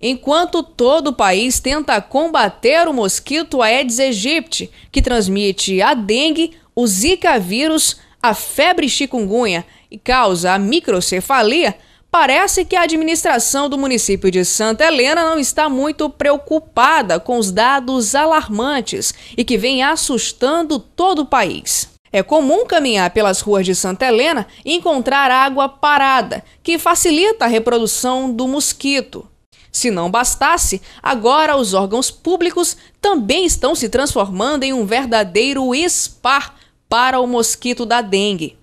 Enquanto todo o país tenta combater o mosquito Aedes aegypti, que transmite a dengue, o Zika vírus, a febre chikungunya e causa a microcefalia, parece que a administração do município de Santa Helena não está muito preocupada com os dados alarmantes e que vem assustando todo o país. É comum caminhar pelas ruas de Santa Helena e encontrar água parada, que facilita a reprodução do mosquito. Se não bastasse, agora os órgãos públicos também estão se transformando em um verdadeiro spa para o mosquito da dengue.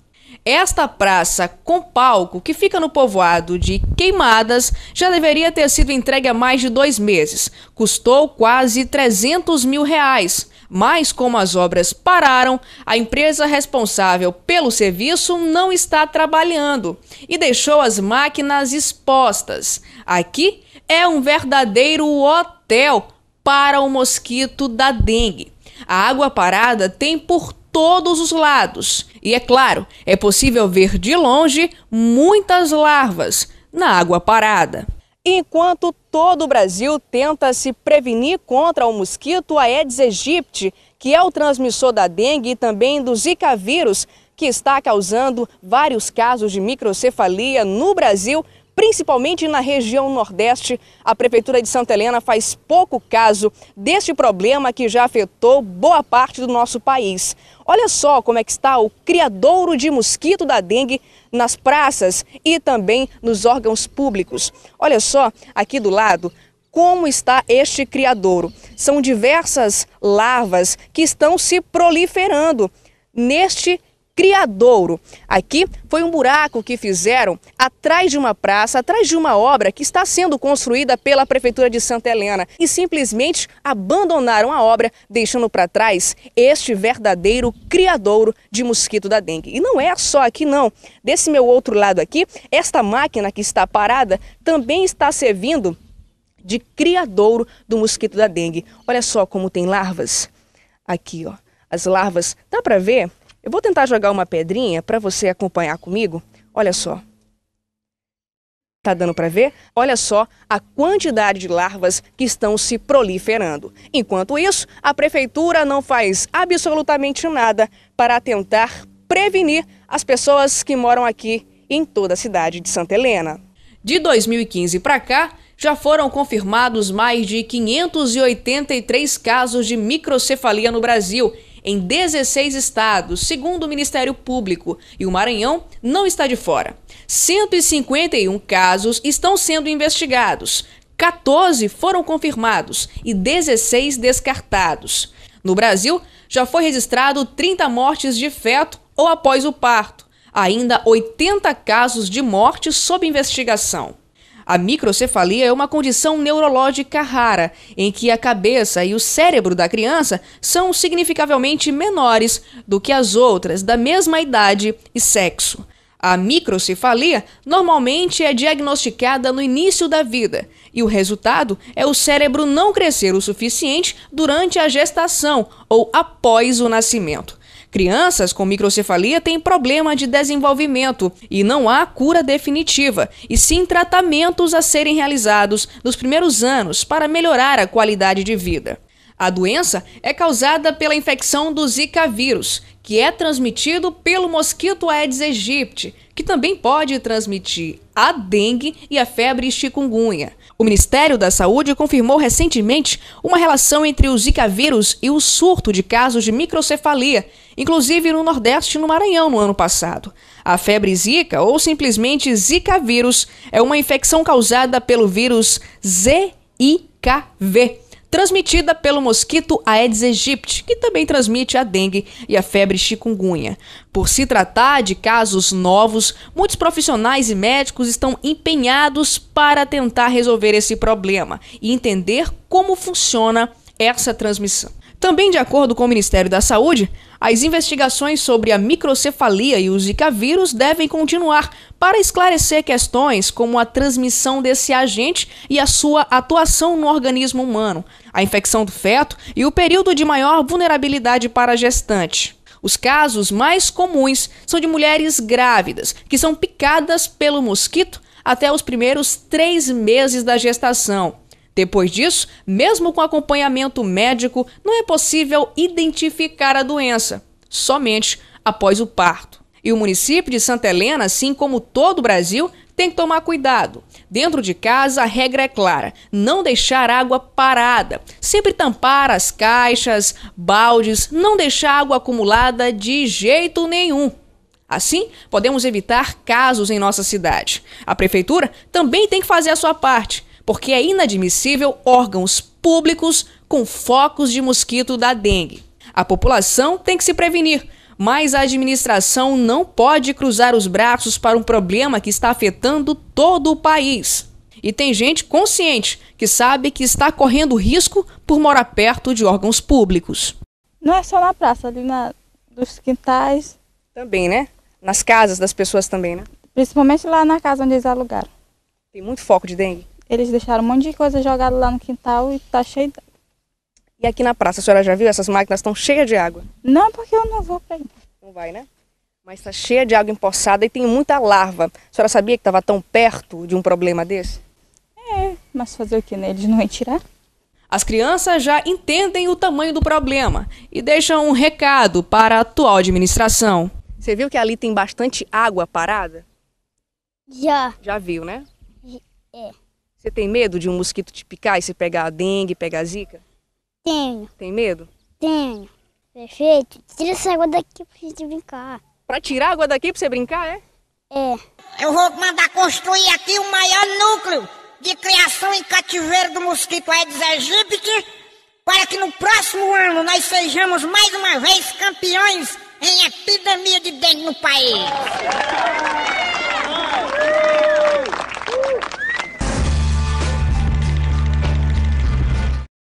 Esta praça com palco, que fica no povoado de Queimadas, já deveria ter sido entregue há mais de dois meses. Custou quase 300 mil reais. Mas, como as obras pararam, a empresa responsável pelo serviço não está trabalhando e deixou as máquinas expostas. Aqui é um verdadeiro hotel para o mosquito da dengue. A água parada tem por todos os lados. E é claro, é possível ver de longe muitas larvas na água parada. Enquanto todo o Brasil tenta se prevenir contra o mosquito Aedes aegypti, que é o transmissor da dengue e também do Zika vírus, que está causando vários casos de microcefalia no Brasil, Principalmente na região Nordeste, a Prefeitura de Santa Helena faz pouco caso deste problema que já afetou boa parte do nosso país. Olha só como é que está o criadouro de mosquito da dengue nas praças e também nos órgãos públicos. Olha só aqui do lado como está este criadouro. São diversas larvas que estão se proliferando neste criadouro Criadouro. Aqui foi um buraco que fizeram atrás de uma praça, atrás de uma obra que está sendo construída pela Prefeitura de Santa Helena e simplesmente abandonaram a obra, deixando para trás este verdadeiro criadouro de mosquito da dengue. E não é só aqui não. Desse meu outro lado aqui, esta máquina que está parada também está servindo de criadouro do mosquito da dengue. Olha só como tem larvas aqui, ó. As larvas, dá para ver? Eu vou tentar jogar uma pedrinha para você acompanhar comigo. Olha só. Tá dando para ver? Olha só a quantidade de larvas que estão se proliferando. Enquanto isso, a prefeitura não faz absolutamente nada para tentar prevenir as pessoas que moram aqui em toda a cidade de Santa Helena. De 2015 para cá, já foram confirmados mais de 583 casos de microcefalia no Brasil em 16 estados, segundo o Ministério Público, e o Maranhão não está de fora. 151 casos estão sendo investigados, 14 foram confirmados e 16 descartados. No Brasil, já foi registrado 30 mortes de feto ou após o parto, ainda 80 casos de morte sob investigação. A microcefalia é uma condição neurológica rara, em que a cabeça e o cérebro da criança são significavelmente menores do que as outras da mesma idade e sexo. A microcefalia normalmente é diagnosticada no início da vida, e o resultado é o cérebro não crescer o suficiente durante a gestação ou após o nascimento. Crianças com microcefalia têm problema de desenvolvimento e não há cura definitiva, e sim tratamentos a serem realizados nos primeiros anos para melhorar a qualidade de vida. A doença é causada pela infecção do Zika vírus, que é transmitido pelo mosquito Aedes aegypti, que também pode transmitir a dengue e a febre chikungunya. O Ministério da Saúde confirmou recentemente uma relação entre o Zika vírus e o surto de casos de microcefalia, inclusive no Nordeste e no Maranhão no ano passado. A febre Zika, ou simplesmente Zika vírus, é uma infecção causada pelo vírus ZIKV transmitida pelo mosquito Aedes aegypti, que também transmite a dengue e a febre chikungunya. Por se tratar de casos novos, muitos profissionais e médicos estão empenhados para tentar resolver esse problema e entender como funciona essa transmissão. Também, de acordo com o Ministério da Saúde, as investigações sobre a microcefalia e o Zika vírus devem continuar para esclarecer questões como a transmissão desse agente e a sua atuação no organismo humano, a infecção do feto e o período de maior vulnerabilidade para a gestante. Os casos mais comuns são de mulheres grávidas, que são picadas pelo mosquito até os primeiros três meses da gestação. Depois disso, mesmo com acompanhamento médico, não é possível identificar a doença, somente após o parto. E o município de Santa Helena, assim como todo o Brasil, tem que tomar cuidado. Dentro de casa, a regra é clara: não deixar água parada. Sempre tampar as caixas, baldes, não deixar água acumulada de jeito nenhum. Assim, podemos evitar casos em nossa cidade. A prefeitura também tem que fazer a sua parte, porque é inadmissível órgãos públicos com focos de mosquito da dengue. A população tem que se prevenir mas a administração não pode cruzar os braços para um problema que está afetando todo o país. E tem gente consciente que sabe que está correndo risco por morar perto de órgãos públicos. Não é só na praça, ali na, nos quintais. Também, né? Nas casas das pessoas também, né? Principalmente lá na casa onde eles alugaram. Tem muito foco de dengue? Eles deixaram um monte de coisa jogada lá no quintal e tá cheio e aqui na praça, a senhora já viu? Essas máquinas estão cheias de água. Não, porque eu não vou para aí. Não vai, né? Mas está cheia de água empoçada e tem muita larva. A senhora sabia que estava tão perto de um problema desse? É, mas fazer o que, né? Eles não vão tirar? As crianças já entendem o tamanho do problema e deixam um recado para a atual administração. Você viu que ali tem bastante água parada? Já. Já viu, né? É. Você tem medo de um mosquito te picar e se pegar a dengue, pegar a zika? Tenho. Tem medo? Tenho. Perfeito. Tira essa água daqui pra gente brincar. Pra tirar a água daqui pra você brincar, é? É. Eu vou mandar construir aqui o maior núcleo de criação e cativeiro do mosquito Aedes aegypti para que no próximo ano nós sejamos mais uma vez campeões em epidemia de dengue no país.